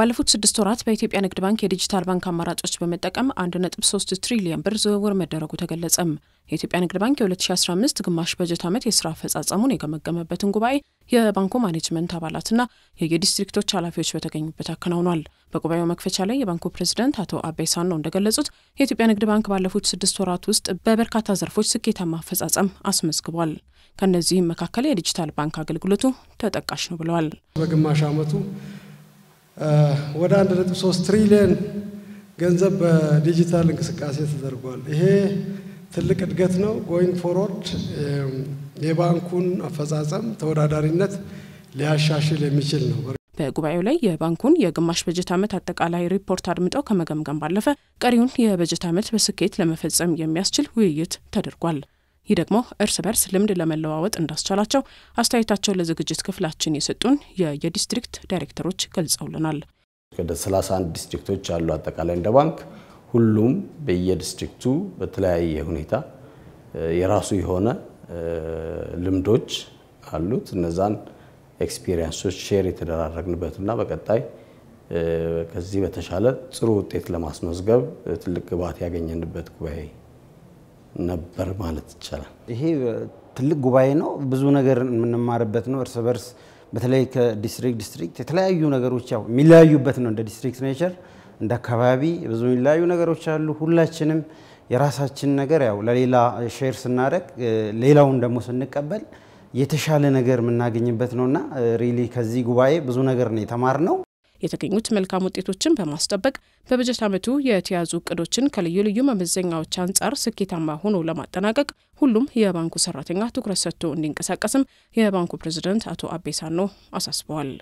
ባለፉት ስድስት ወራት በኢትዮጵያ ንግድ ባንክ የዲጂታል ባንክ አማራጮች በመጠቀም 1.3 ትሪሊየን ብር ዝውውር መደረጉ ተገለጸም። የኢትዮጵያ ንግድ ባንክ የ2015 ግማሽ በጀት ዓመት የስራ አፈጻጸሙን የገመገመበትን ጉባኤ የባንኩ ማኔጅመንት አባላትና የየዲስትሪክቶች ኃላፊዎች በተገኙበት አከናውኗል። በጉባኤው መክፈቻ ላይ የባንኩ ፕሬዚደንት አቶ አቤ ሳኖ እንደገለጹት የኢትዮጵያ ንግድ ባንክ ባለፉት ስድስት ወራት ውስጥ በበርካታ ዘርፎች ስኬታማ አፈጻጸም አስመዝግቧል። ከእነዚህም መካከል የዲጂታል ባንክ አገልግሎቱ ተጠቃሽ ነው ብለዋል። በግማሽ ዓመቱ ወደ 1.3 ትሪሊየን ገንዘብ በዲጂታል እንቅስቃሴ ተደርጓል። ይሄ ትልቅ እድገት ነው። ጎይንግ ፎርወርድ የባንኩን አፈጻጸም ተወዳዳሪነት ሊያሻሽል የሚችል ነው። በጉባኤው ላይ የባንኩን የግማሽ በጀት ዓመት አጠቃላይ ሪፖርት አድምጠው ከመገምገም ባለፈ ቀሪውን የበጀት ዓመት በስኬት ለመፈጸም የሚያስችል ውይይት ተደርጓል። ይህ ደግሞ እርስ በርስ ልምድ ለመለዋወጥ እንዳስቻላቸው አስተያየታቸው ለዝግጅት ክፍላችን የሰጡን የየዲስትሪክት ዳይሬክተሮች ገልጸውልናል። ወደ 31 ዲስትሪክቶች አሉ አጠቃላይ እንደ ባንክ ሁሉም በየዲስትሪክቱ በተለያየ ሁኔታ የራሱ የሆነ ልምዶች አሉት። እነዛን ኤክስፒሪየንሶች ሼር የተደራረግንበትና በቀጣይ ከዚህ በተሻለ ጥሩ ውጤት ለማስመዝገብ ትልቅ ግብዓት ያገኘንበት ጉባኤ ነበር ማለት ይቻላል። ይሄ ትልቅ ጉባኤ ነው። ብዙ ነገር የምንማርበት ነው። እርስ በርስ በተለይ ከዲስትሪክት ዲስትሪክት የተለያዩ ነገሮች ያው የሚለያዩበት ነው። እንደ ዲስትሪክት ኔቸር፣ እንደ አካባቢ ብዙ የሚለያዩ ነገሮች አሉ። ሁላችንም የራሳችን ነገር ያው ለሌላ ሼር ስናደርግ ሌላውን ደግሞ ስንቀበል የተሻለ ነገር የምናገኝበት እና ሪሊ ከዚህ ጉባኤ ብዙ ነገር ነው የተማርነው። የተገኙት መልካም ውጤቶችን በማስጠበቅ በበጀት ዓመቱ የተያዙ እቅዶችን ከልዩ ልዩ መመዘኛዎች አንጻር ስኬታማ ሆኖ ለማጠናቀቅ ሁሉም የባንኩ ሰራተኛ ትኩረት ሰጥቶ እንዲንቀሳቀስም የባንኩ ፕሬዝደንት አቶ አቤሳኖ አሳስበዋል።